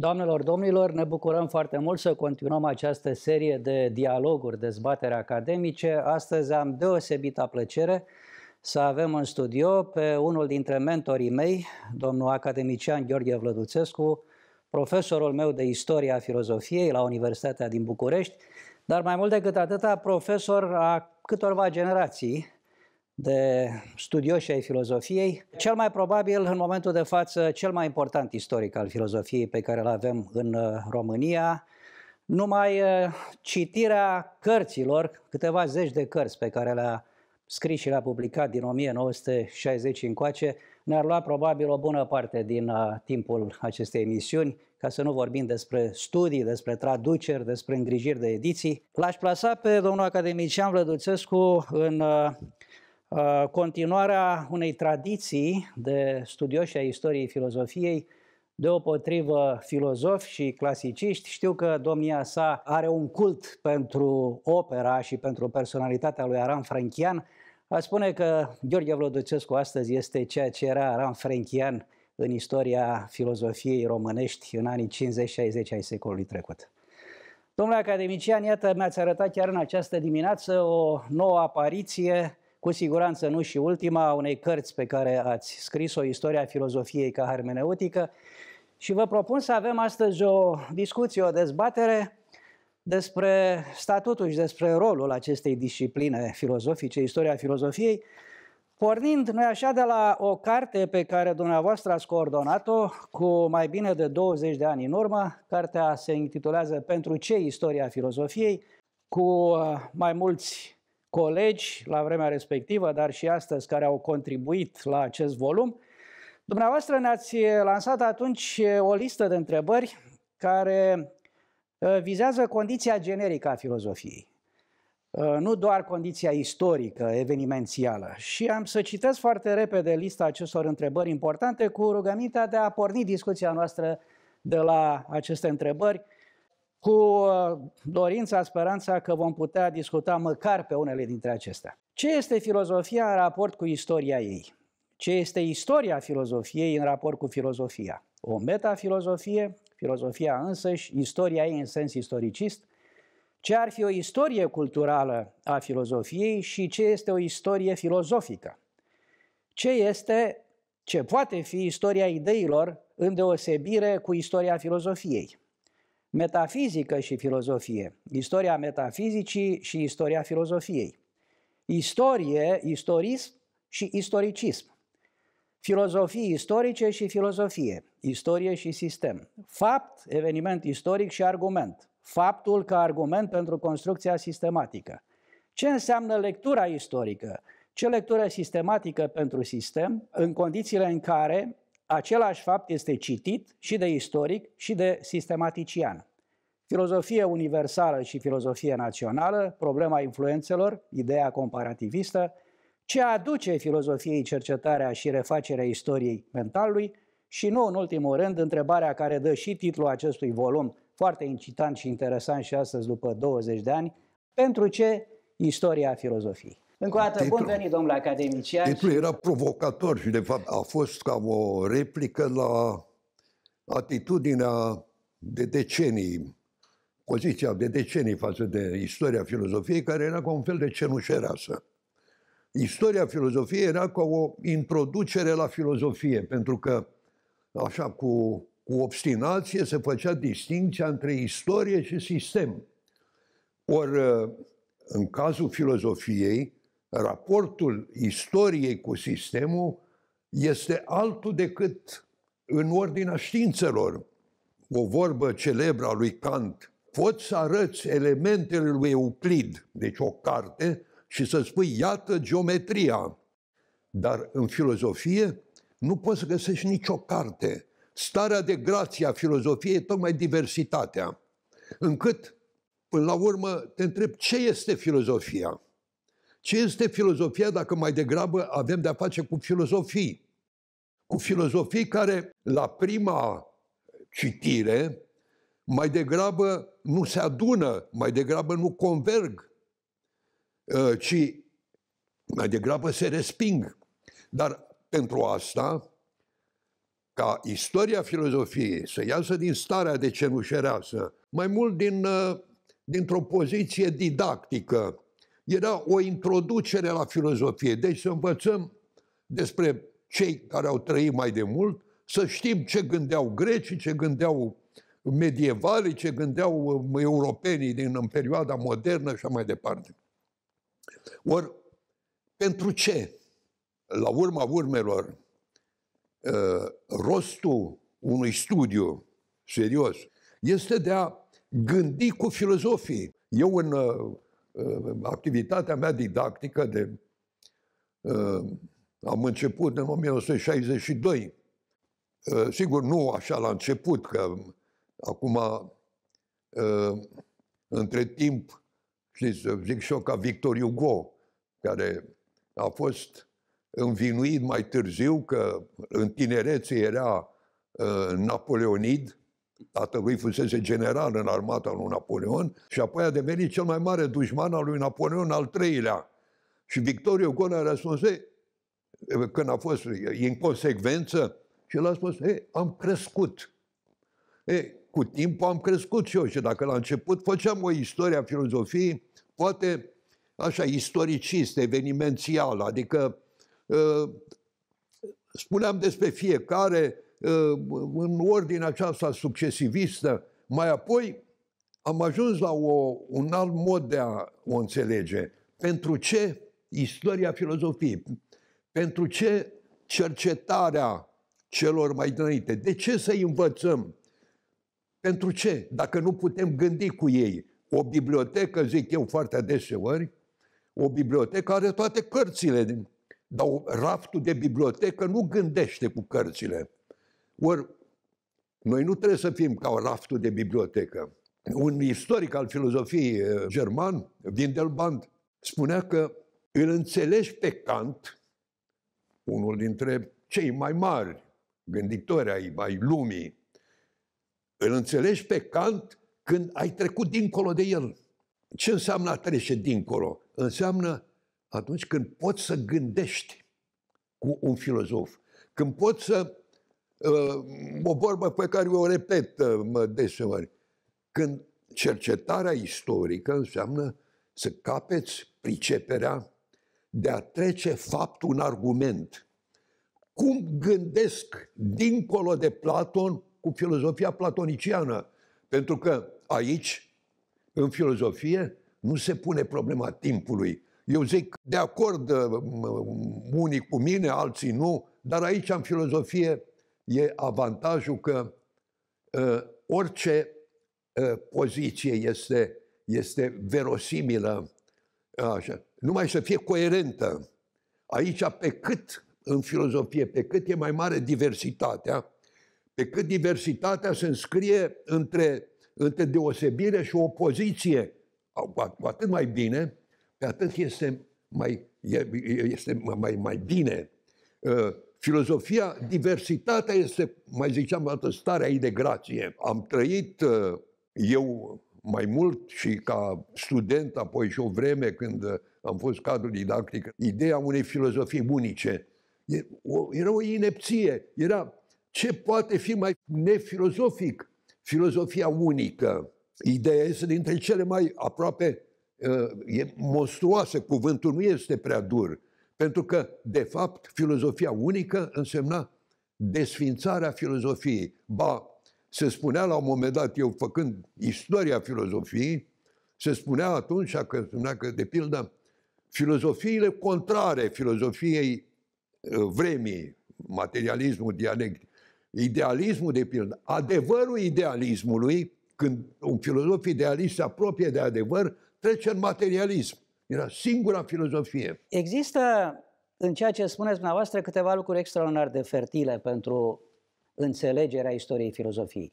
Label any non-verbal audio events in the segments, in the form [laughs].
Doamnelor, domnilor, ne bucurăm foarte mult să continuăm această serie de dialoguri, dezbatere academice. Astăzi am deosebită plăcere să avem în studio pe unul dintre mentorii mei, domnul academician Gheorghe Vlăduțescu, profesorul meu de istoria filozofiei la Universitatea din București, dar mai mult decât atâta, profesor a câtorva generații de studioși ai filozofiei. Cel mai probabil, în momentul de față, cel mai important istoric al filozofiei pe care îl avem în uh, România. Numai uh, citirea cărților, câteva zeci de cărți pe care le-a scris și le-a publicat din 1960 încoace, ne-ar lua probabil o bună parte din uh, timpul acestei emisiuni, ca să nu vorbim despre studii, despre traduceri, despre îngrijiri de ediții. L-aș plasa pe domnul academician Vlăduțescu în Uh, continuarea unei tradiții de studioși a istoriei filozofiei, deopotrivă filozofi și clasiciști. Știu că domnia sa are un cult pentru opera și pentru personalitatea lui Aram Franchian. A spune că Gheorghe Vlăduțescu astăzi este ceea ce era Aram Franchian în istoria filozofiei românești în anii 50-60 ai secolului trecut. Domnule academician, iată, mi-ați arătat chiar în această dimineață o nouă apariție cu siguranță nu și ultima, unei cărți pe care ați scris-o, Istoria filozofiei ca hermeneutică. Și vă propun să avem astăzi o discuție, o dezbatere despre statutul și despre rolul acestei discipline filozofice, istoria filozofiei, pornind noi așa de la o carte pe care dumneavoastră ați coordonat-o cu mai bine de 20 de ani în urmă. Cartea se intitulează Pentru ce istoria filozofiei? cu uh, mai mulți colegi la vremea respectivă, dar și astăzi, care au contribuit la acest volum. Dumneavoastră ne-ați lansat atunci o listă de întrebări care uh, vizează condiția generică a filozofiei, uh, nu doar condiția istorică, evenimențială. Și am să citesc foarte repede lista acestor întrebări importante cu rugămintea de a porni discuția noastră de la aceste întrebări, cu uh, dorința, speranța că vom putea discuta măcar pe unele dintre acestea. Ce este filozofia în raport cu istoria ei? Ce este istoria filozofiei în raport cu filozofia? O metafilozofie, filozofia însăși, istoria ei în sens istoricist, ce ar fi o istorie culturală a filozofiei și ce este o istorie filozofică? Ce este, ce poate fi istoria ideilor în deosebire cu istoria filozofiei? metafizică și filozofie, istoria metafizicii și istoria filozofiei, istorie, istorism și istoricism, filozofii istorice și filozofie, istorie și sistem, fapt, eveniment istoric și argument, faptul ca argument pentru construcția sistematică. Ce înseamnă lectura istorică? Ce lectură sistematică pentru sistem în condițiile în care Același fapt este citit și de istoric și de sistematician. Filozofie universală și filozofie națională, problema influențelor, ideea comparativistă, ce aduce filozofiei cercetarea și refacerea istoriei mentalului și nu în ultimul rând întrebarea care dă și titlul acestui volum, foarte incitant și interesant și astăzi după 20 de ani, pentru ce istoria filozofiei? Încă o dată, bun venit, domnule academician. Titlul era provocator și, de fapt, a fost ca o replică la atitudinea de decenii, poziția de decenii față de istoria filozofiei, care era ca un fel de cenușereasă. Istoria filozofiei era ca o introducere la filozofie, pentru că, așa, cu, cu obstinație se făcea distinția între istorie și sistem. Ori, în cazul filozofiei, raportul istoriei cu sistemul este altul decât în ordinea științelor. O vorbă celebră a lui Kant, poți să arăți elementele lui Euclid, deci o carte, și să spui, iată geometria. Dar în filozofie nu poți să găsești nicio carte. Starea de grație a filozofiei e tocmai diversitatea. Încât, până la urmă, te întreb ce este filozofia. Ce este filozofia dacă mai degrabă avem de-a face cu filozofii? Cu filozofii care, la prima citire, mai degrabă nu se adună, mai degrabă nu converg, uh, ci mai degrabă se resping. Dar pentru asta, ca istoria filozofiei să iasă din starea de cenușereasă, mai mult din, uh, dintr-o poziție didactică, era o introducere la filozofie. Deci să învățăm despre cei care au trăit mai de mult, să știm ce gândeau grecii, ce gândeau medievalii, ce gândeau um, europenii din în perioada modernă și așa mai departe. Ori, pentru ce? La urma urmelor, uh, rostul unui studiu serios este de a gândi cu filozofii. Eu în uh, Uh, activitatea mea didactică de uh, am început în 1962. Uh, sigur, nu așa la început, că acum, între timp, știți, zic și eu ca Victor Hugo, care a fost învinuit mai târziu că în tinerețe era napoleonid Tatălui fusese general în armata lui Napoleon și apoi a devenit cel mai mare dușman al lui Napoleon al treilea. Și Victor Hugo a răspuns, e, când a fost inconsecvență, și el a spus, e, am crescut. E, cu timpul am crescut și eu și dacă la început făceam o istorie a filozofiei, poate așa, istoricist, evenimențial, adică ă, spuneam despre fiecare Uh, în ordinea aceasta succesivistă. Mai apoi am ajuns la o, un alt mod de a o înțelege. Pentru ce istoria filozofiei? Pentru ce cercetarea celor mai dinainte? De ce să învățăm? Pentru ce? Dacă nu putem gândi cu ei. O bibliotecă, zic eu foarte adeseori, o bibliotecă are toate cărțile, dar raftul de bibliotecă nu gândește cu cărțile. Ori, noi nu trebuie să fim ca raftul de bibliotecă. Un istoric al filozofiei eh, german, Windelband, spunea că îl înțelegi pe Kant, unul dintre cei mai mari gânditori ai, ai lumii, îl înțelegi pe Kant când ai trecut dincolo de el. Ce înseamnă a trece dincolo? Înseamnă atunci când poți să gândești cu un filozof, când poți să Ă, o vorbă pe care o repet ă, deseori. Când cercetarea istorică înseamnă să capeți priceperea de a trece faptul un argument. Cum gândesc dincolo de Platon cu filozofia platoniciană? Pentru că aici, în filozofie, nu se pune problema timpului. Eu zic, de acord ă, unii cu mine, alții nu, dar aici, în filozofie, e avantajul că uh, orice uh, poziție este, este verosimilă, așa, numai să fie coerentă. Aici, pe cât în filozofie, pe cât e mai mare diversitatea, pe cât diversitatea se înscrie între, între deosebire și opoziție, cu atât mai bine, pe atât este mai, este mai, mai bine. Uh, Filozofia, diversitatea este, mai ziceam o dată, starea ei de grație. Am trăit uh, eu mai mult și ca student, apoi și o vreme când uh, am fost cadru didactic, ideea unei filozofii unice. Era o inepție, era ce poate fi mai nefilozofic? Filozofia unică. Ideea este dintre cele mai aproape, uh, e monstruoasă, cuvântul nu este prea dur, pentru că, de fapt, filozofia unică însemna desfințarea filozofiei. Ba, se spunea la un moment dat, eu făcând istoria filozofiei, se spunea atunci, că spunea că, de pildă, filozofiile contrare filozofiei ă, vremii, materialismul dialectic, idealismul, de pildă, adevărul idealismului, când un filozof idealist se apropie de adevăr, trece în materialism. Era singura filozofie. Există în ceea ce spuneți dumneavoastră câteva lucruri extraordinar de fertile pentru înțelegerea istoriei filozofiei.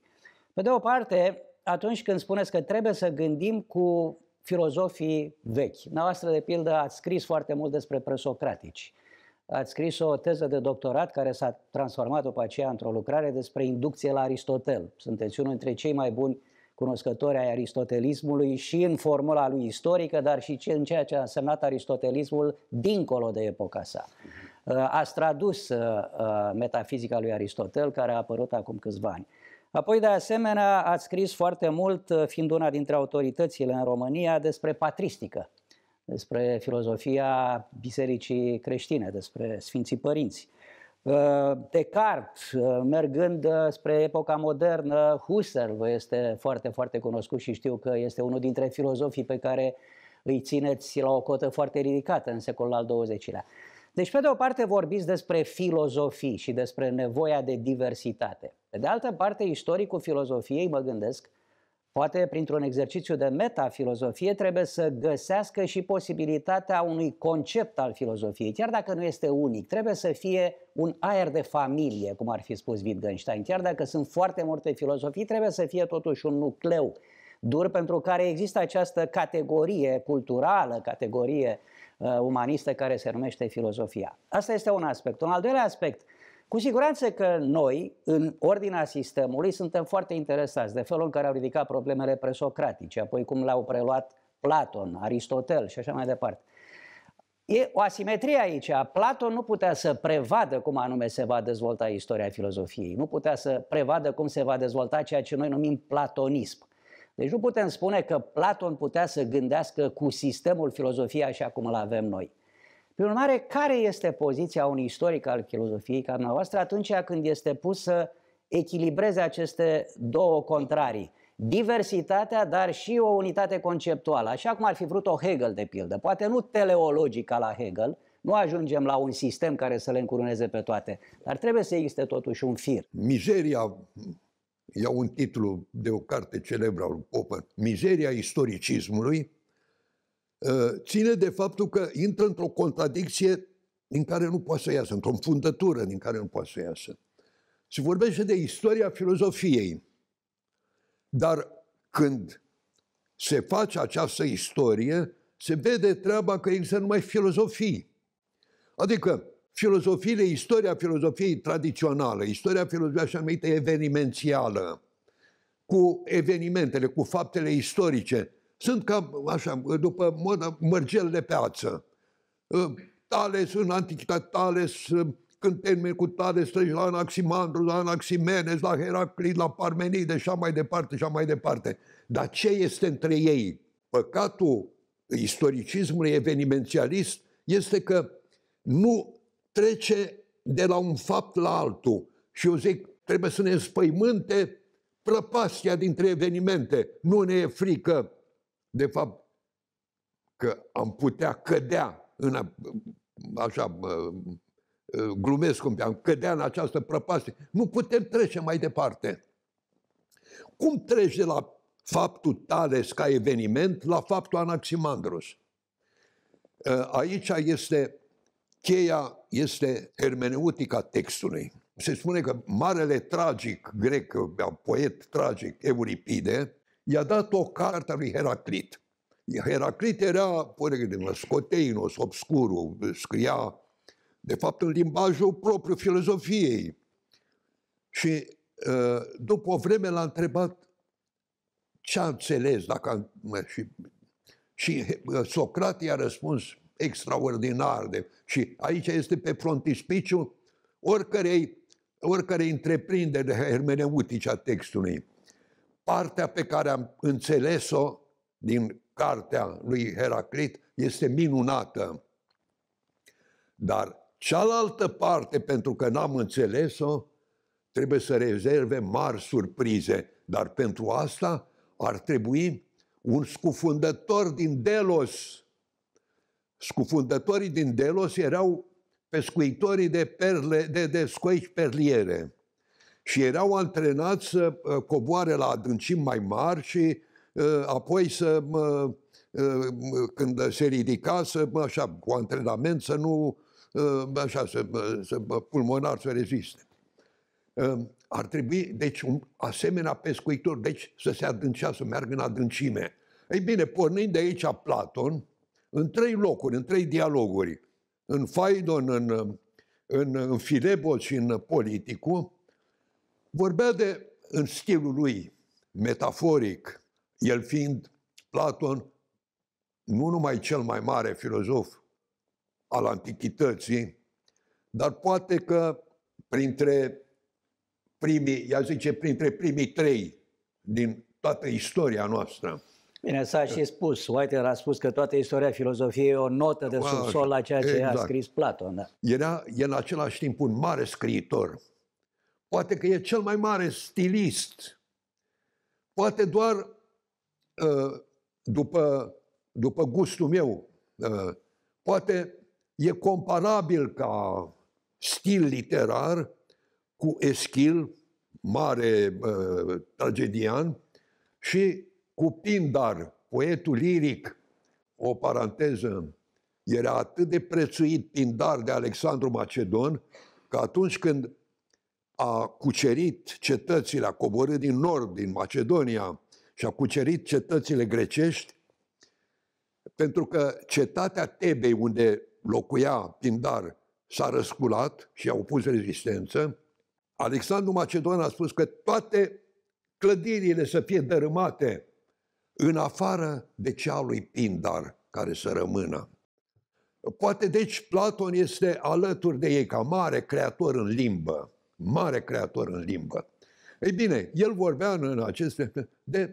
Pe de o parte, atunci când spuneți că trebuie să gândim cu filozofii vechi. Dumneavoastră, de pildă, ați scris foarte mult despre presocratici. Ați scris o teză de doctorat care s-a transformat după aceea într-o lucrare despre inducție la Aristotel. Sunteți unul dintre cei mai buni cunoscători ai aristotelismului și în formula lui istorică, dar și în ceea ce a însemnat aristotelismul dincolo de epoca sa. Uh, a tradus uh, uh, metafizica lui Aristotel, care a apărut acum câțiva ani. Apoi, de asemenea, a scris foarte mult, fiind una dintre autoritățile în România, despre patristică, despre filozofia bisericii creștine, despre Sfinții Părinți. Eh, Descartes, eh, mergând eh, spre epoca modernă, Husserl este foarte, foarte cunoscut și știu că este unul dintre filozofii pe care îi țineți la o cotă foarte ridicată în secolul al XX-lea. Deci, pe de o parte, vorbiți despre filozofii și despre nevoia de diversitate. Pe de altă parte, istoricul filozofiei, mă gândesc, Poate printr-un exercițiu de metafilozofie trebuie să găsească și posibilitatea unui concept al filozofiei, chiar dacă nu este unic. Trebuie să fie un aer de familie, cum ar fi spus Wittgenstein. Chiar dacă sunt foarte multe filozofii, trebuie să fie totuși un nucleu dur pentru care există această categorie culturală, categorie uh, umanistă care se numește filozofia. Asta este un aspect. Un al doilea aspect – cu siguranță că noi, în ordinea sistemului, suntem foarte interesați de felul în care au ridicat problemele presocratice, apoi cum l-au preluat Platon, Aristotel și așa mai departe. E o asimetrie aici. Platon nu putea să prevadă cum anume se va dezvolta istoria filozofiei, nu putea să prevadă cum se va dezvolta ceea ce noi numim platonism. Deci nu putem spune că Platon putea să gândească cu sistemul filozofiei așa cum îl avem noi. Prin urmare, care este poziția unui istoric al filozofiei ca dumneavoastră atunci când este pus să echilibreze aceste două contrarii? Diversitatea, dar și o unitate conceptuală, așa cum ar fi vrut-o Hegel, de pildă. Poate nu teleologica la Hegel, nu ajungem la un sistem care să le încuruneze pe toate, dar trebuie să existe totuși un fir. Mizeria, iau un titlu de o carte celebră al Popper, Mizeria istoricismului, Ă, ține de faptul că intră într-o contradicție din care nu poate să iasă, într-o fundătură din care nu poate să iasă. Se vorbește de istoria filozofiei. Dar când se face această istorie, se vede treaba că există numai filozofii. Adică filozofiile, istoria filozofiei tradițională, istoria filozofiei așa numită evenimențială, cu evenimentele, cu faptele istorice, sunt cam așa, după modă, mărgel de piață. Ă, Tales în antichitate, Tales ă, termin cu tare străji la Anaximandru, la Anaximenes, la Heraclit, la Parmenide și mai departe, și mai departe. Dar ce este între ei? Păcatul istoricismului evenimentialist este că nu trece de la un fapt la altul. Și eu zic, trebuie să ne înspăimânte prăpastia dintre evenimente. Nu ne e frică de fapt, că am putea cădea în, așa, glumesc cum am cădea în această prăpastie. Nu putem trece mai departe. Cum treci de la faptul Tales ca eveniment la faptul Anaximandros? Ă, aici este cheia, este hermeneutica textului. Se spune că marele tragic grec, poet tragic, Euripide, i-a dat o carte a lui Heraclit. Heraclit era, părere, scoteinos, obscurul, scria, de fapt, în limbajul propriu filozofiei. Și ă, după o vreme l-a întrebat ce a înțeles, dacă a, și, și ă, Socrate i-a răspuns extraordinar de, și aici este pe frontispiciu oricărei, oricărei întreprinderi hermeneutice a textului partea pe care am înțeles-o din cartea lui Heraclit este minunată. Dar cealaltă parte, pentru că n-am înțeles-o, trebuie să rezerve mari surprize. Dar pentru asta ar trebui un scufundător din Delos. Scufundătorii din Delos erau pescuitorii de perle, de, de scoici perliere și erau antrenați să uh, coboare la adâncimi mai mari și uh, apoi să, uh, când se ridica, să, așa, cu antrenament, să nu, așa, să, să pulmonar să reziste. Um, ar trebui, deci, un asemenea pescuitor, deci să se adâncea, să meargă în adâncime. Ei bine, pornind de aici Platon, în trei locuri, în trei dialoguri, în Faidon, în, în, în Filebos și în Politicul, Vorbea de, în stilul lui, metaforic, el fiind Platon, nu numai cel mai mare filozof al antichității, dar poate că printre primii, ea zice, printre primii trei din toată istoria noastră. Bine, s-a și spus, Whitehead a spus că toată istoria filozofiei e o notă de subsol la ceea ce exact. a scris Platon. Da. Era, e în același timp un mare scriitor, Poate că e cel mai mare stilist. Poate doar uh, după, după gustul meu, uh, poate e comparabil ca stil literar cu Eschil, mare uh, tragedian, și cu Pindar, poetul liric. O paranteză, era atât de prețuit Pindar de Alexandru Macedon, că atunci când a cucerit cetățile, a coborât din nord, din Macedonia și a cucerit cetățile grecești, pentru că cetatea Tebei, unde locuia Pindar, s-a răsculat și a opus rezistență. Alexandru Macedon a spus că toate clădirile să fie dărâmate în afară de cea lui Pindar, care să rămână. Poate deci Platon este alături de ei ca mare creator în limbă mare creator în limbă. Ei bine, el vorbea în aceste de,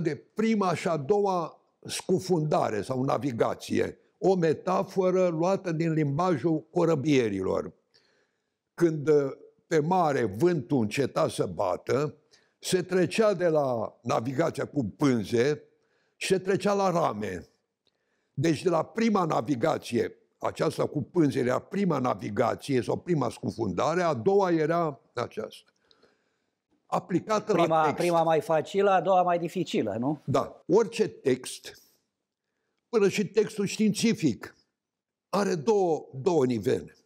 de prima și a doua scufundare sau navigație, o metaforă luată din limbajul corăbierilor. Când uh, pe mare vântul înceta să bată, se trecea de la navigația cu pânze și se trecea la rame. Deci de la prima navigație aceasta cu pânzele era prima navigație sau prima scufundare, a doua era aceasta. Aplicată prima, la text. Prima mai facilă, a doua mai dificilă, nu? Da. Orice text, până și textul științific, are două, două nivele.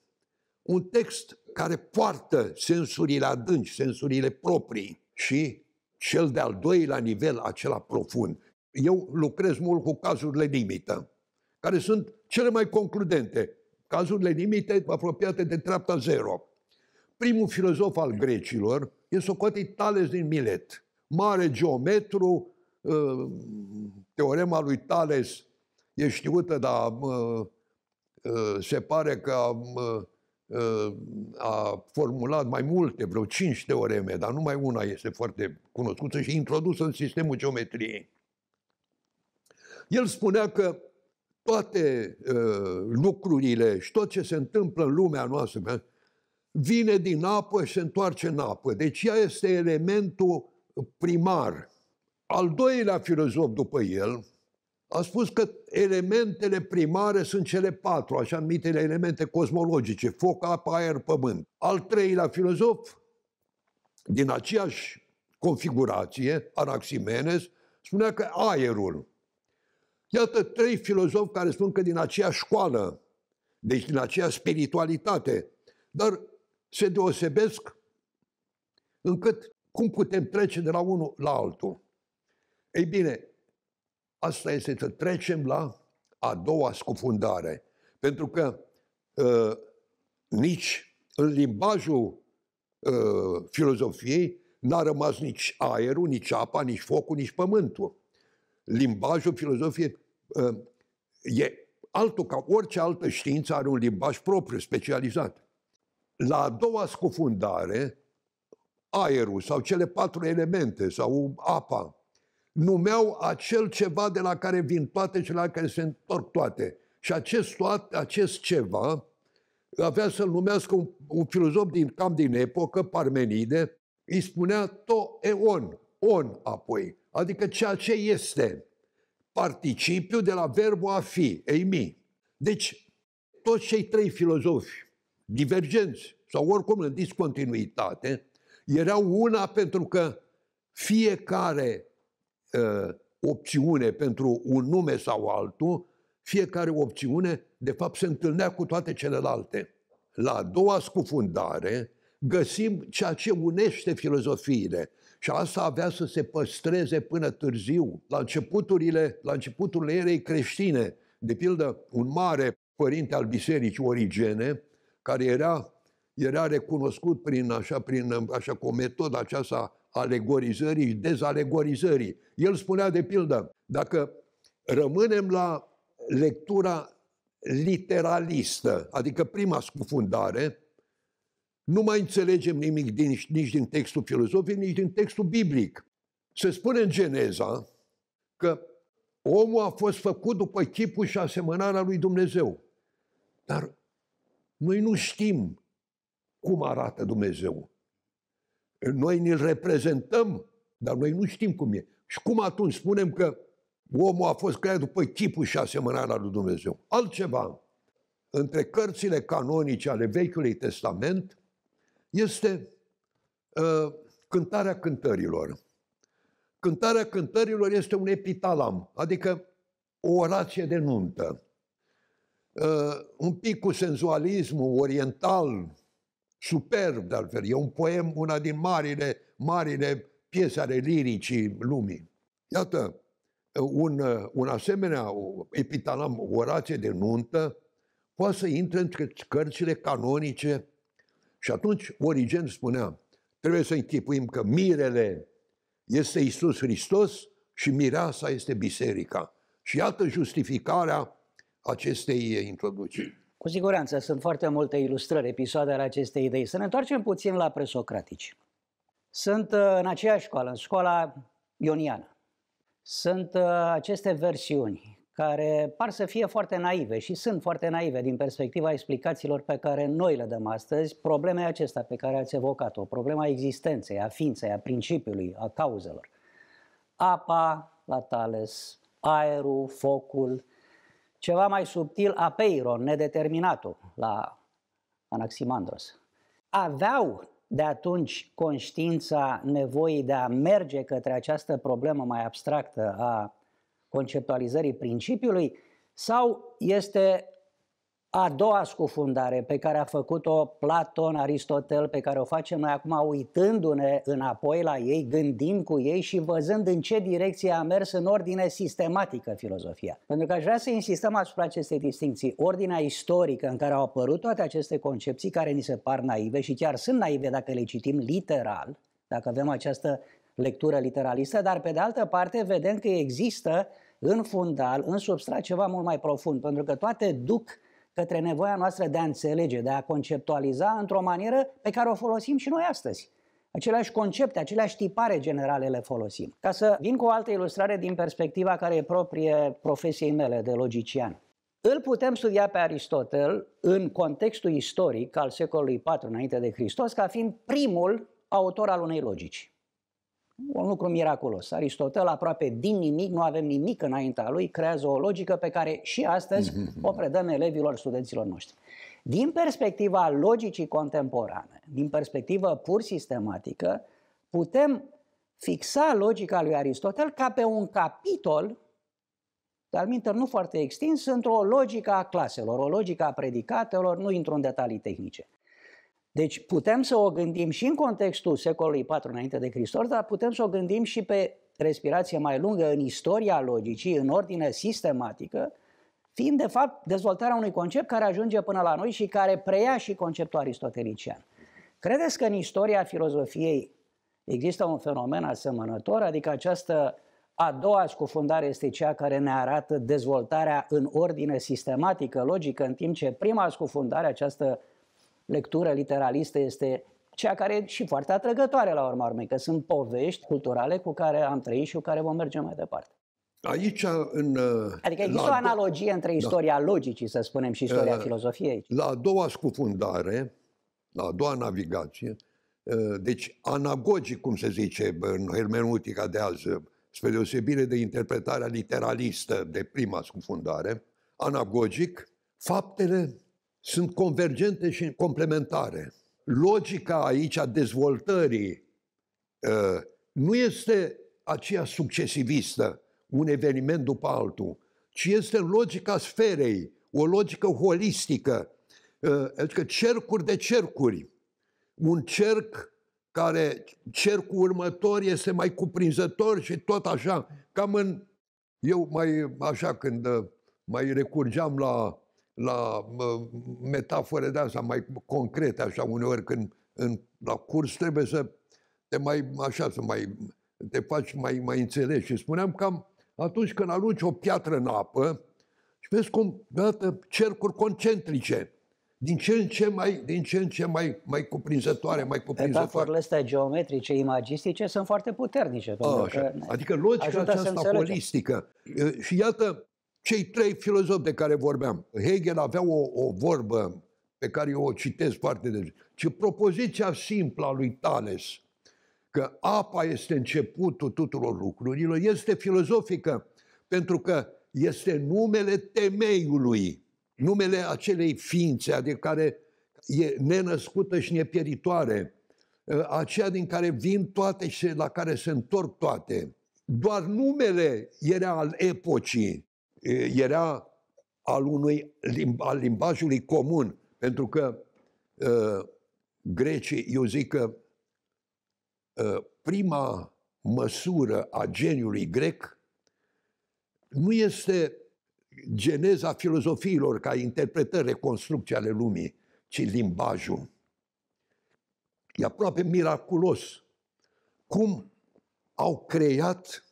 Un text care poartă sensurile adânci, sensurile proprii și cel de-al doilea nivel, acela profund. Eu lucrez mult cu cazurile limită, care sunt cele mai concludente, cazurile limite apropiate de treapta zero. Primul filozof al grecilor e socotit Tales din Milet, mare geometru, uh, teorema lui Tales e știută, dar uh, uh, se pare că a, a formulat mai multe, vreo cinci teoreme, dar numai una este foarte cunoscută și introdusă în sistemul geometriei. El spunea că toate uh, lucrurile și tot ce se întâmplă în lumea noastră vine din apă și se întoarce în apă. Deci ea este elementul primar. Al doilea filozof după el a spus că elementele primare sunt cele patru, așa numitele elemente cosmologice, foc, apă, aer, pământ. Al treilea filozof, din aceeași configurație, Anaximenes, spunea că aerul Iată trei filozofi care spun că din aceeași școală, deci din aceeași spiritualitate, dar se deosebesc încât cum putem trece de la unul la altul. Ei bine, asta este să trecem la a doua scufundare, pentru că uh, nici în limbajul uh, filozofiei n-a rămas nici aerul, nici apa, nici focul, nici pământul limbajul filozofiei Ă, e altul ca orice altă știință are un limbaj propriu, specializat. La a doua scufundare, aerul sau cele patru elemente sau apa numeau acel ceva de la care vin toate și la care se întorc toate. Și acest, toate, acest ceva avea să-l numească un, un filozof din, cam din epocă, Parmenide, îi spunea to eon, on apoi, adică ceea ce este participiu de la verbul a fi, eimi. Deci, toți cei trei filozofi, divergenți sau oricum în discontinuitate, erau una pentru că fiecare uh, opțiune pentru un nume sau altul, fiecare opțiune, de fapt, se întâlnea cu toate celelalte. La a doua scufundare, găsim ceea ce unește filozofiile, și asta avea să se păstreze până târziu. La începuturile, la începuturile erei creștine, de pildă, un mare părinte al bisericii Origene, care era, era recunoscut prin, așa, prin, așa, cu o metodă aceasta alegorizării și dezalegorizării. El spunea, de pildă, dacă rămânem la lectura literalistă, adică prima scufundare, nu mai înțelegem nimic din, nici din textul filozofic, nici din textul biblic. Se spune în Geneza că omul a fost făcut după chipul și asemănarea lui Dumnezeu. Dar noi nu știm cum arată Dumnezeu. Noi ne-l reprezentăm, dar noi nu știm cum e. Și cum atunci spunem că omul a fost creat după chipul și asemănarea lui Dumnezeu? Altceva. Între cărțile canonice ale Vechiului Testament este uh, cântarea cântărilor. Cântarea cântărilor este un epitalam, adică o orație de nuntă. Uh, un pic cu senzualismul oriental, superb de altfel. E un poem, una din marile, marile piese ale liricii lumii. Iată, un, un asemenea epitalam, o orație de nuntă, poate să intre între cărțile canonice și atunci Origen spunea, trebuie să închipuim că mirele este Isus Hristos și mireasa este biserica. Și iată justificarea acestei introduceri. Cu siguranță sunt foarte multe ilustrări, episoade ale acestei idei. Să ne întoarcem puțin la presocratici. Sunt uh, în aceeași școală, în școala ioniană. Sunt uh, aceste versiuni care par să fie foarte naive și sunt foarte naive din perspectiva explicațiilor pe care noi le dăm astăzi, problema acesta pe care ați evocat-o, problema existenței, a ființei, a principiului, a cauzelor. Apa la Tales, aerul, focul, ceva mai subtil, apeiron, nedeterminatul, la Anaximandros. Aveau de atunci conștiința nevoii de a merge către această problemă mai abstractă a conceptualizării principiului sau este a doua scufundare pe care a făcut-o Platon, Aristotel, pe care o facem noi acum uitându-ne înapoi la ei, gândind cu ei și văzând în ce direcție a mers în ordine sistematică filozofia. Pentru că aș vrea să insistăm asupra acestei distinții. Ordinea istorică în care au apărut toate aceste concepții care ni se par naive și chiar sunt naive dacă le citim literal, dacă avem această lectură literalistă, dar pe de altă parte vedem că există în fundal, în substrat, ceva mult mai profund, pentru că toate duc către nevoia noastră de a înțelege, de a conceptualiza într-o manieră pe care o folosim și noi astăzi. Aceleași concepte, aceleași tipare generale le folosim. Ca să vin cu o altă ilustrare din perspectiva care e proprie profesiei mele de logician. Îl putem studia pe Aristotel în contextul istoric al secolului IV înainte de Hristos ca fiind primul autor al unei logici un lucru miraculos. Aristotel, aproape din nimic, nu avem nimic înaintea lui, creează o logică pe care și astăzi [laughs] o predăm elevilor, studenților noștri. Din perspectiva logicii contemporane, din perspectivă pur sistematică, putem fixa logica lui Aristotel ca pe un capitol, dar minter nu foarte extins, într-o logică a claselor, o logică a predicatelor, nu intru în detalii tehnice. Deci putem să o gândim și în contextul secolului 4 înainte de Hristos, dar putem să o gândim și pe respirație mai lungă în istoria logicii, în ordine sistematică, fiind de fapt dezvoltarea unui concept care ajunge până la noi și care preia și conceptul aristotelician. Credeți că în istoria filozofiei există un fenomen asemănător, adică această a doua scufundare este cea care ne arată dezvoltarea în ordine sistematică, logică, în timp ce prima scufundare, această lectură literalistă este cea care e și foarte atrăgătoare la urma urmei, că sunt povești culturale cu care am trăit și cu care vom merge mai departe. Aici, în. Adică există la, o analogie între da. istoria da, logicii, să spunem, și istoria uh, filozofiei. La a doua scufundare, la a doua navigație, uh, deci anagogic, cum se zice în hermeneutica de azi, spre deosebire de interpretarea literalistă de prima scufundare, anagogic, faptele sunt convergente și complementare. Logica aici a dezvoltării uh, nu este aceea succesivistă, un eveniment după altul, ci este logica sferei, o logică holistică, uh, adică cercuri de cercuri. Un cerc care, cercul următor este mai cuprinzător și tot așa, cam în, eu mai, așa, când uh, mai recurgeam la la metafore de asta mai concrete, așa uneori când în, la curs trebuie să te mai, așa, să mai, te faci mai, mai înțelegi. Și spuneam că atunci când alunci o piatră în apă și vezi cum, dată, cercuri concentrice, din ce în ce mai, din ce în ce mai, mai cuprinzătoare, mai cuprinzătoare. Metaforile astea geometrice, imagistice sunt foarte puternice. A, că adică logica aceasta holistică. Și iată, cei trei filozofi de care vorbeam. Hegel avea o, o vorbă pe care eu o citesc foarte des. Ce propoziția simplă a lui Tales, că apa este începutul tuturor lucrurilor, este filozofică, pentru că este numele temeiului, numele acelei ființe, adică care e nenăscută și nepieritoare, ă, aceea din care vin toate și la care se întorc toate. Doar numele era al epocii, Eh, era al unui al limbajului comun, pentru că uh, grecii, eu zic că uh, prima măsură a geniului grec nu este geneza filozofiilor ca interpretări, reconstrucții ale lumii, ci limbajul. E aproape miraculos cum au creat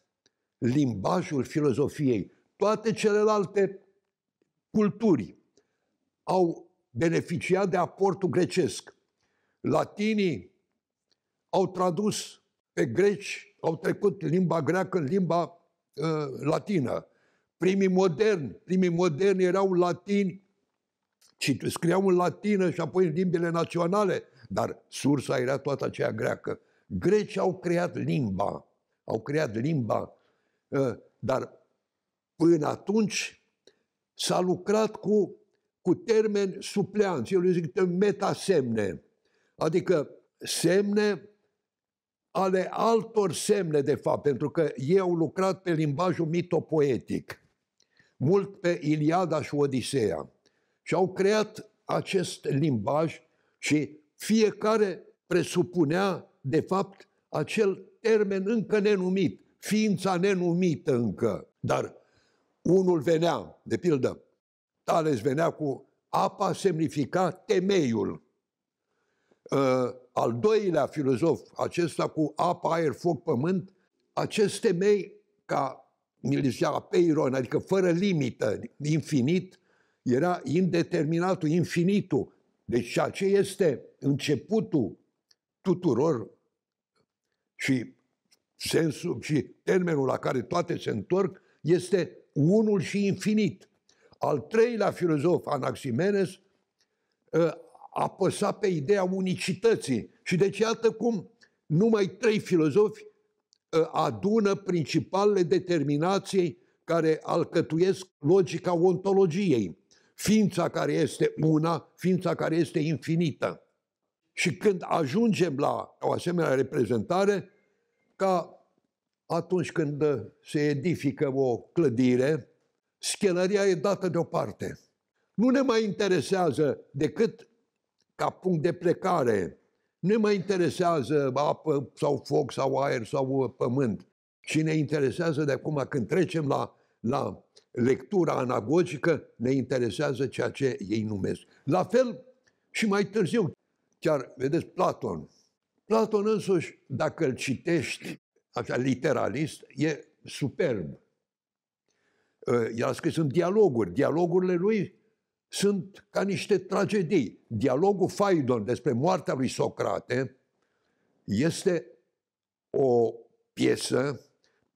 limbajul filozofiei toate celelalte culturi au beneficiat de aportul grecesc. Latinii au tradus pe greci, au trecut limba greacă în limba uh, latină. Primii moderni, primii moderni erau latini și scriau în latină și apoi în limbile naționale, dar sursa era toată aceea greacă. Greci au creat limba, au creat limba, uh, dar Până atunci s-a lucrat cu, cu termen supleanți, eu le zic metasemne, adică semne ale altor semne, de fapt, pentru că ei au lucrat pe limbajul mitopoetic, mult pe Iliada și Odiseea. Și au creat acest limbaj și fiecare presupunea, de fapt, acel termen încă nenumit, ființa nenumită încă. Dar unul venea, de pildă, Tales venea cu apa semnifica temeiul. Ă, al doilea filozof, acesta cu apa, aer, foc, pământ, acest temei, ca Milizia Peiron, adică fără limită, infinit, era indeterminatul, infinitul. Deci ceea ce este începutul tuturor și sensul și termenul la care toate se întorc este unul și infinit. Al treilea filozof, Anaximenes, ă, apăsa pe ideea unicității. Și deci iată cum numai trei filozofi ă, adună principalele determinații care alcătuiesc logica ontologiei. Ființa care este una, ființa care este infinită. Și când ajungem la o asemenea reprezentare, ca atunci când uh, se edifică o clădire, schelăria e dată deoparte. Nu ne mai interesează decât ca punct de plecare. Nu ne mai interesează apă sau foc sau aer sau uh, pământ. Și ne interesează de acum când trecem la, la lectura anagogică, ne interesează ceea ce ei numesc. La fel și mai târziu, chiar, vedeți, Platon. Platon însuși, dacă îl citești, așa, literalist, e superb. El ă, a scris în dialoguri. Dialogurile lui sunt ca niște tragedii. Dialogul Faidon despre moartea lui Socrate este o piesă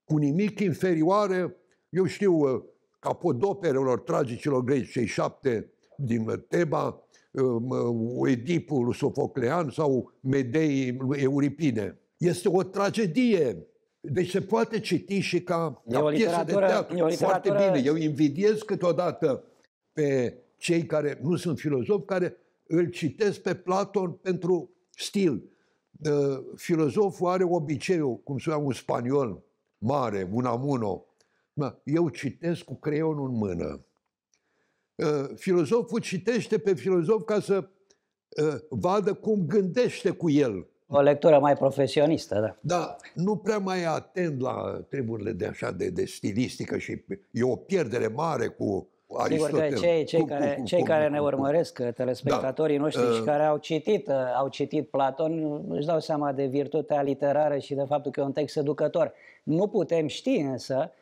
cu nimic inferioară, eu știu, ă, capodoperelor tragicilor greci, cei șapte din Teba, ă, Oedipul, Sofoclean sau Medei lui este o tragedie. Deci se poate citi și ca, ca piesă de teatru. E Foarte bine. Eu invidiez câteodată pe cei care nu sunt filozofi, care îl citesc pe Platon pentru stil. Ă, filozoful are obiceiul, cum spunea un spaniol mare, un amuno. Eu citesc cu creionul în mână. Ă, filozoful citește pe filozof ca să ă, vadă cum gândește cu el o lectură mai profesionistă, da. Da, nu prea mai atent la treburile de așa de, de stilistică și e o pierdere mare cu Sigur că cei, cei cu, care, cu, cu, cei cu, care ne urmăresc, uh, telespectatorii da. noștri uh, și care au citit, uh, au citit Platon, își dau seama de virtutea literară și de faptul că e un text educător. Nu putem ști însă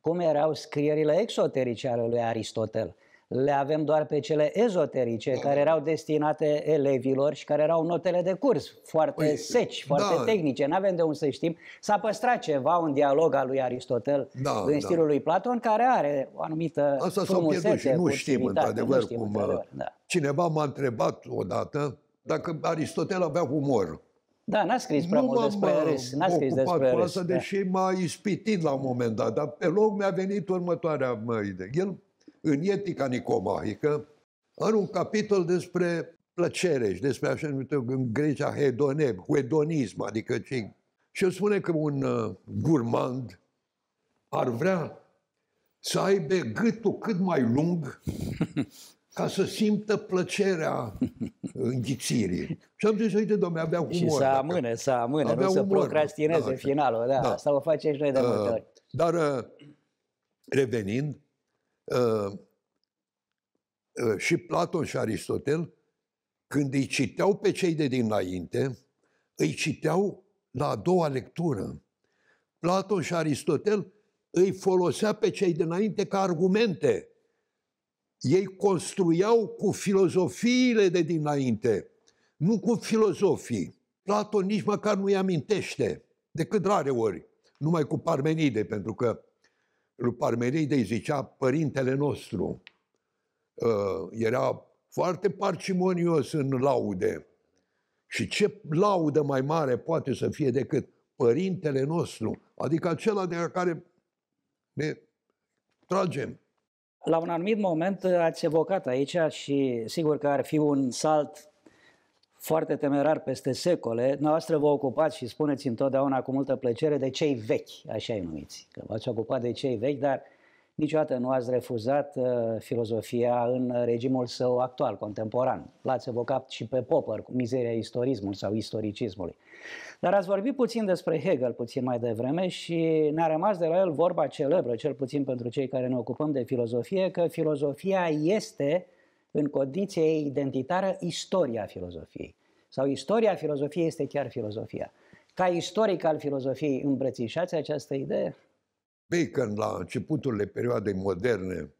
cum erau scrierile exoterice ale lui Aristotel le avem doar pe cele ezoterice, da. care erau destinate elevilor și care erau notele de curs, foarte păi, seci, foarte da. tehnice, nu avem de unde să știm. S-a păstrat ceva, un dialog al lui Aristotel da, în da. stilul lui Platon, care are o anumită Asta frumusețe. Nu știm, într-adevăr, cum... Într-adevăr, da. Cineva m-a întrebat odată dacă Aristotel avea humor. Da, n-a scris prea nu mult despre râs. N-a scris despre râs. Asta, da. deși da. m-a ispitit la un moment dat, dar pe loc mi-a venit următoarea idee. El în etica nicomahică, are un capitol despre plăcere și despre așa numită în Grecia hedone, hedonism, adică ce? Și el spune că un uh, gurmand ar vrea să aibă gâtul cât mai lung [laughs] ca să simtă plăcerea înghițirii. Și am zis, uite, domne, avea umor. Și să amâne, dacă... să amâne, avea nu umor. să procrastineze da, finalul. Da, da. Asta o face și noi de uh, multe ori. Dar uh, revenind, Ă, ă, și Platon și Aristotel, când îi citeau pe cei de dinainte, îi citeau la a doua lectură. Platon și Aristotel îi folosea pe cei dinainte ca argumente. Ei construiau cu filozofiile de dinainte, nu cu filozofii. Platon nici măcar nu-i amintește, decât rare ori, numai cu Parmenide, pentru că lui Parmeridei zicea părintele nostru. Uh, era foarte parcimonios în laude. Și ce laudă mai mare poate să fie decât părintele nostru, adică acela de la care ne tragem. La un anumit moment ați evocat aici și sigur că ar fi un salt foarte temerar peste secole, noastră vă ocupați și spuneți întotdeauna cu multă plăcere de cei vechi, așa îi numiți, că v-ați ocupat de cei vechi, dar niciodată nu ați refuzat uh, filozofia în regimul său actual, contemporan. L-ați evocat și pe Popper cu mizeria istorismului sau istoricismului. Dar ați vorbit puțin despre Hegel puțin mai devreme și ne-a rămas de la el vorba celebră, cel puțin pentru cei care ne ocupăm de filozofie, că filozofia este în condiție identitară istoria filozofiei. Sau istoria filozofiei este chiar filozofia. Ca istoric al filozofiei îmbrățișați această idee? Bacon, la începuturile perioadei moderne,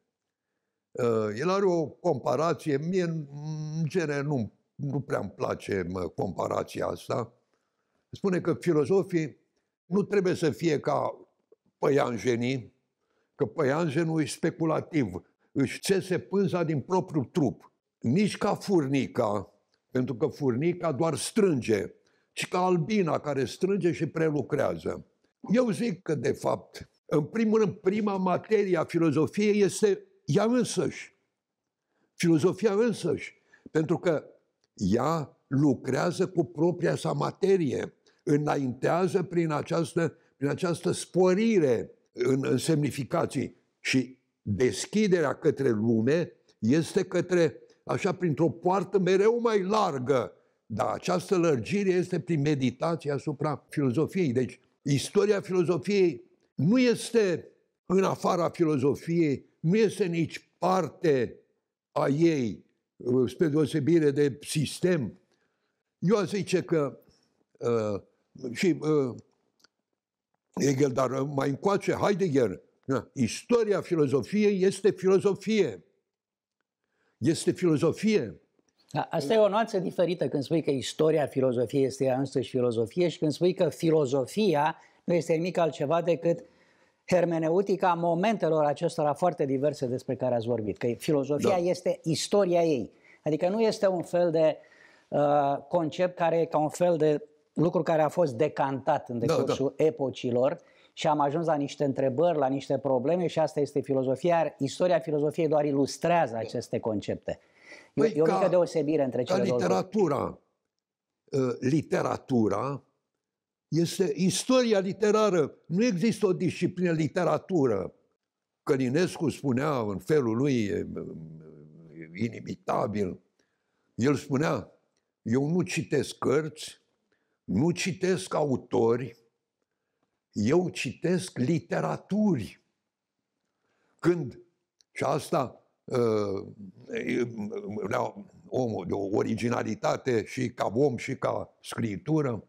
uh, el are o comparație, mie în genere nu, nu prea îmi place comparația asta. Spune că filozofii nu trebuie să fie ca păianjenii, că păianjenul e speculativ, își țese pânza din propriul trup. Nici ca furnica, pentru că furnica doar strânge, ci ca albina care strânge și prelucrează. Eu zic că, de fapt, în primul rând, prima materie a filozofiei este ea însăși. Filozofia însăși. Pentru că ea lucrează cu propria sa materie, înaintează prin această, prin această sporire în, în semnificații și deschiderea către lume este către, așa, printr-o poartă mereu mai largă. Dar această lărgire este prin meditație asupra filozofiei. Deci, istoria filozofiei nu este în afara filozofiei, nu este nici parte a ei, spre deosebire de sistem. Eu aș zice că uh, și uh, Hegel, dar uh, mai încoace Heidegger, da. Istoria filozofiei este filozofie. Este filozofie. Da, asta e o nuanță diferită când spui că istoria filozofiei este ea însăși filozofie și când spui că filozofia nu este nimic altceva decât hermeneutica momentelor acestora foarte diverse despre care ați vorbit. Că filozofia da. este istoria ei. Adică nu este un fel de uh, concept care e ca un fel de lucru care a fost decantat în decursul da, da. epocilor, și am ajuns la niște întrebări, la niște probleme și asta este filozofia, iar istoria filozofiei doar ilustrează aceste concepte. E, păi e o mică deosebire între cele două. literatura, două. literatura este istoria literară. Nu există o disciplină literatură. Călinescu spunea în felul lui inimitabil, el spunea, eu nu citesc cărți, nu citesc autori, eu citesc literaturi. Când, și asta uh, vreau omul de o originalitate și ca om și ca scriitură,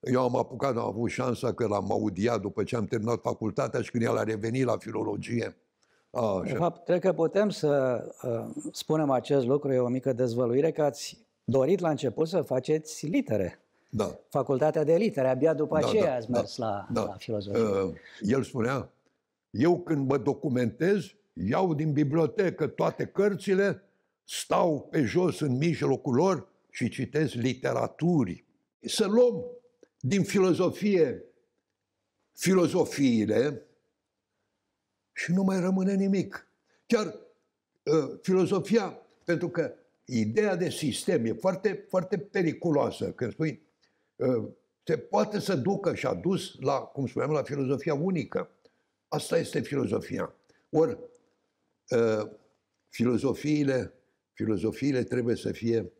eu am apucat, am avut șansa că l-am audiat după ce am terminat facultatea și când el a revenit la filologie. A, așa. De fapt, cred că putem să uh, spunem acest lucru, e o mică dezvăluire, că ați dorit la început să faceți litere da. facultatea de litere. Abia după da, aceea da, ați da, mers da, la, da. la filozofie. Uh, el spunea, eu când mă documentez, iau din bibliotecă toate cărțile, stau pe jos în mijlocul lor și citesc literaturi. Să luăm din filozofie filozofiile și nu mai rămâne nimic. Chiar uh, filozofia, pentru că ideea de sistem e foarte, foarte periculoasă. Când spui te ă, poate să ducă și a dus la, cum spuneam, la filozofia unică. Asta este filozofia. Ori ă, filozofiile, filozofiile trebuie să fie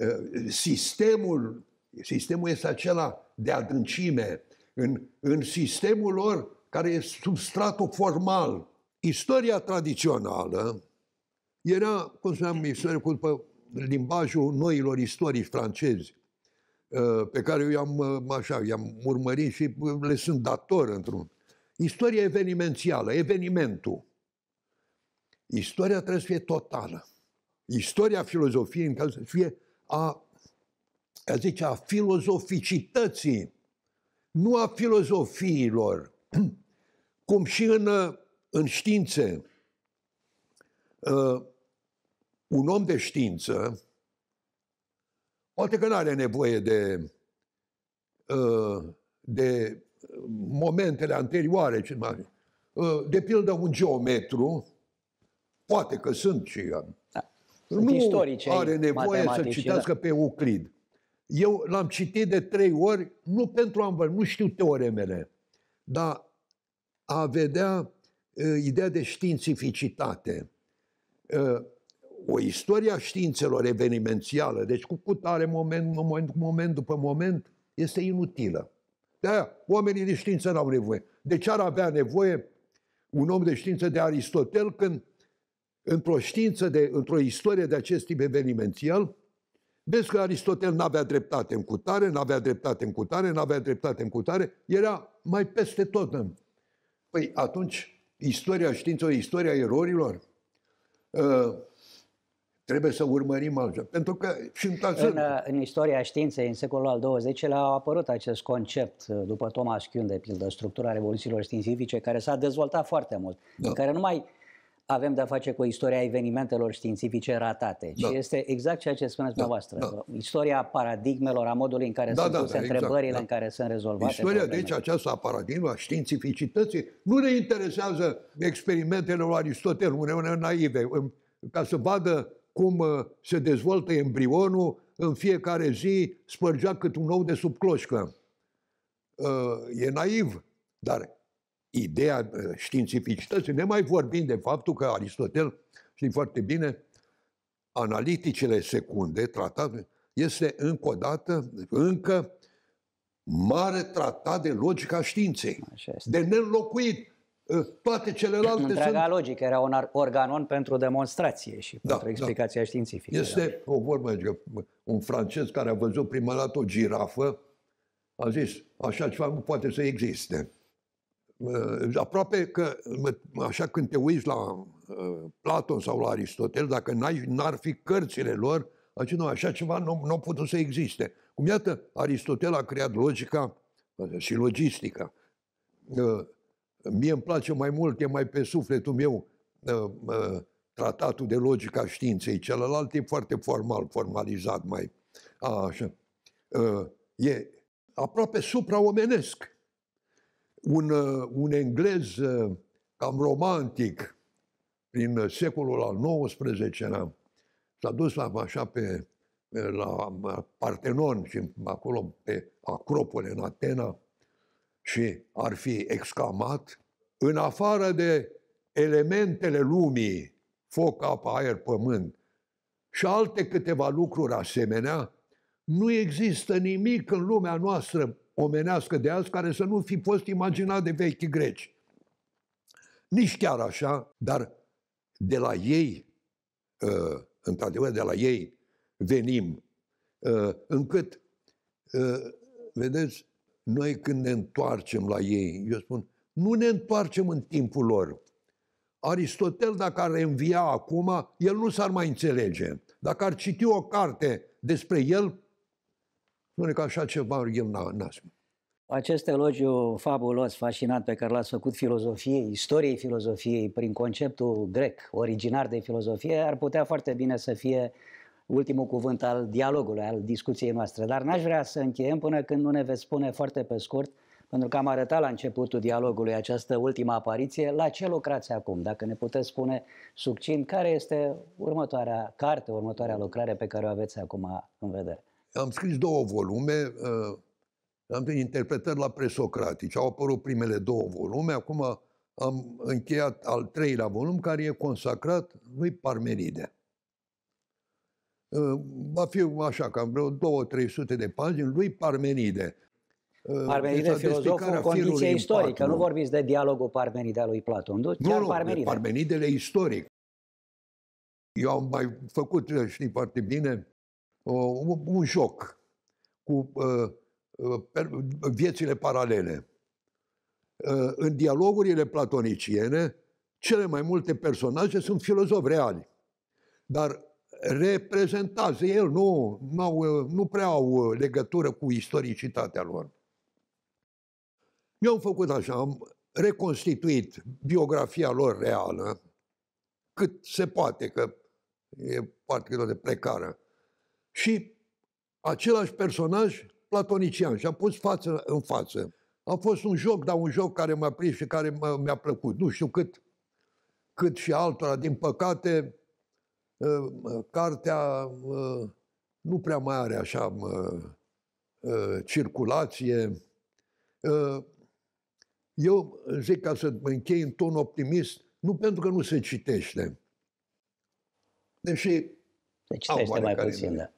ă, sistemul, sistemul este acela de adâncime în, în sistemul lor care e substratul formal. Istoria tradițională era, cum spuneam, istoria cu după limbajul noilor istorii francezi, Uh, pe care eu i-am, uh, așa, i-am urmărit și uh, le sunt dator într-un. Istoria evenimențială, evenimentul. Istoria trebuie să fie totală. Istoria filozofiei în cazul să fie a, a zice, a filozoficității, nu a filozofiilor. [clears throat] Cum și în, în științe, uh, un om de știință, Poate că nu are nevoie de, uh, de momentele anterioare. Uh, de pildă, un geometru, poate că sunt și da. Sunt istorice are nevoie să citească da. pe Euclid. Eu l-am citit de trei ori, nu pentru a învăța, nu știu teoremele, dar a vedea uh, ideea de științificitate. Uh, o istorie a științelor evenimențială, deci cu cutare moment, moment, moment după moment, este inutilă. de oamenii de știință n-au nevoie. De ce ar avea nevoie un om de știință de Aristotel când într-o știință, de, într-o istorie de acest tip evenimențial, vezi că Aristotel n-avea dreptate în cutare, n-avea dreptate în cutare, n-avea dreptate în cutare, era mai peste tot. Păi atunci, istoria științei, istoria erorilor, uh, Trebuie să urmărim altceva. Pentru că și în, în istoria științei, în secolul al XX-lea, a apărut acest concept, uh, după Thomas Kuhn, de pildă, structura revoluțiilor științifice, care s-a dezvoltat foarte mult, da. în care nu mai avem de-a face cu istoria evenimentelor științifice ratate, da. este exact ceea ce spuneți da. dumneavoastră. Da. Istoria paradigmelor, a modului în care da, sunt da, puse da, exact, întrebările, exact, în care sunt rezolvate Istoria, probleme. deci, aceasta a paradigma științificității nu ne interesează experimentele lui Aristotel, uneori naive, ca să vadă cum uh, se dezvoltă embrionul, în fiecare zi spărgea cât un ou de sub cloșcă. Uh, e naiv, dar ideea uh, științificității, ne mai vorbim de faptul că Aristotel, știi foarte bine, analiticele secunde, tratate, este încă o dată, încă mare tratat de logica științei, de nelocuit. Ă, toate celelalte Întreaga sunt... logică era un organon pentru demonstrație și da, pentru da. explicația da. științifică. Este da. o vorbă, adică, un francez care a văzut prima dată o girafă a zis, așa ceva nu poate să existe. Aproape că, așa când te uiți la ă, Platon sau la Aristotel, dacă n-ar fi cărțile lor, zis, nu, așa ceva nu, nu a putut să existe. Cum iată, Aristotel a creat logica ă, și logistica Mie îmi place mai mult, e mai pe sufletul meu ă, ă, tratatul de logica științei, celălalt e foarte formal, formalizat mai. A, așa. Ă, e aproape supraomenesc. Un, un englez cam romantic, prin secolul al XIX-lea, s-a dus la, așa pe, la Partenon și acolo pe Acropole, în Atena, și ar fi excamat, în afară de elementele lumii, foc, apă, aer, pământ și alte câteva lucruri asemenea, nu există nimic în lumea noastră omenească de azi care să nu fi fost imaginat de vechi greci. Nici chiar așa, dar de la ei, ă, într-adevăr, de la ei venim, ă, încât, ă, vedeți, noi când ne întoarcem la ei, eu spun, nu ne întoarcem în timpul lor. Aristotel, dacă ar învia acum, el nu s-ar mai înțelege. Dacă ar citi o carte despre el, nu e că așa ceva el n-a, n-a spus. Acest elogiu fabulos, fascinant pe care l-ați făcut filozofiei, istoriei filozofiei, prin conceptul grec, originar de filozofie, ar putea foarte bine să fie uh, ultimul cuvânt al dialogului, al discuției noastre. Dar n-aș vrea să încheiem până când nu ne veți spune foarte pe scurt, pentru că am arătat la începutul dialogului această ultimă apariție, la ce lucrați acum? Dacă ne puteți spune succint, care este următoarea carte, următoarea lucrare pe care o aveți acum în vedere? Am scris două volume, uh, am interpretări la presocratici. Au apărut primele două volume, acum am încheiat al treilea volum care e consacrat lui Parmenide. Ă, va fi așa, cam vreo 2-300 de pagini, lui Parmenide. Ă, Parmenide, filozoful, condiție istorică. Nu vorbiți de dialogul Parmenide al lui Platon, deci nu? Chiar nu, Parmenide. Parmenidele istoric. Eu am mai făcut, știi foarte bine, un, un joc cu uh, viețile paralele. Uh, în dialogurile platoniciene, cele mai multe personaje sunt filozofi reali. Dar reprezentați. El nu, nu, au, nu prea au uh, legătură cu istoricitatea lor. Eu am făcut așa, am reconstituit biografia lor reală, cât se poate, că e parte de plecare. Și același personaj platonician și am pus față în față. A fost un joc, dar un joc care m-a prins și care mi-a plăcut. Nu știu cât, cât și altora. Din păcate, Cartea nu prea mai are așa ă, circulație. Ă, eu zic ca să închei în ton optimist, nu pentru că nu se citește. Deși se citește mai puțin, da.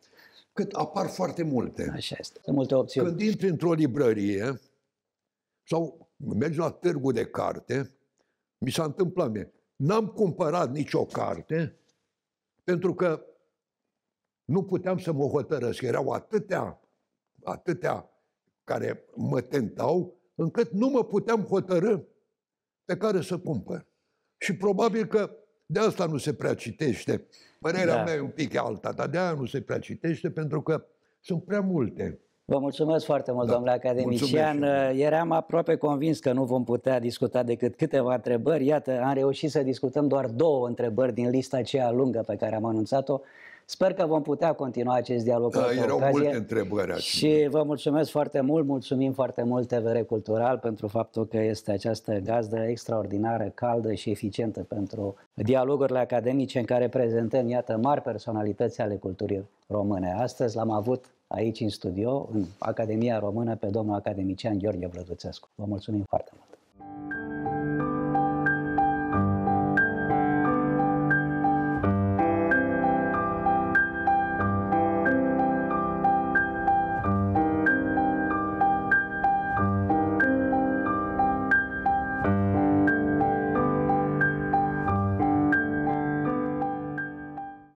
Cât apar foarte multe. Așa este. Sunt multe opțiuni. Când intri într-o librărie sau mergi la târgul de carte, mi s-a întâmplat mie. N-am cumpărat nicio carte pentru că nu puteam să mă hotărăsc. Erau atâtea, atâtea care mă tentau, încât nu mă puteam hotărâ pe care să cumpăr. Și probabil că de asta nu se prea citește. Părerea da. mea e un pic alta, dar de aia nu se prea citește pentru că sunt prea multe. Vă mulțumesc foarte mult, da. domnule academician. Mulțumesc. Eram aproape convins că nu vom putea discuta decât câteva întrebări. Iată, am reușit să discutăm doar două întrebări din lista aceea lungă pe care am anunțat-o. Sper că vom putea continua acest dialog. Da, erau ocazie. multe întrebări aici. Și vă mulțumesc foarte mult, mulțumim foarte mult TVR Cultural pentru faptul că este această gazdă extraordinară, caldă și eficientă pentru dialogurile academice în care prezentăm, iată, mari personalități ale culturii române. Astăzi l-am avut aici în studio, în Academia Română, pe domnul academician Gheorghe Vlăduțescu. Vă mulțumim foarte mult!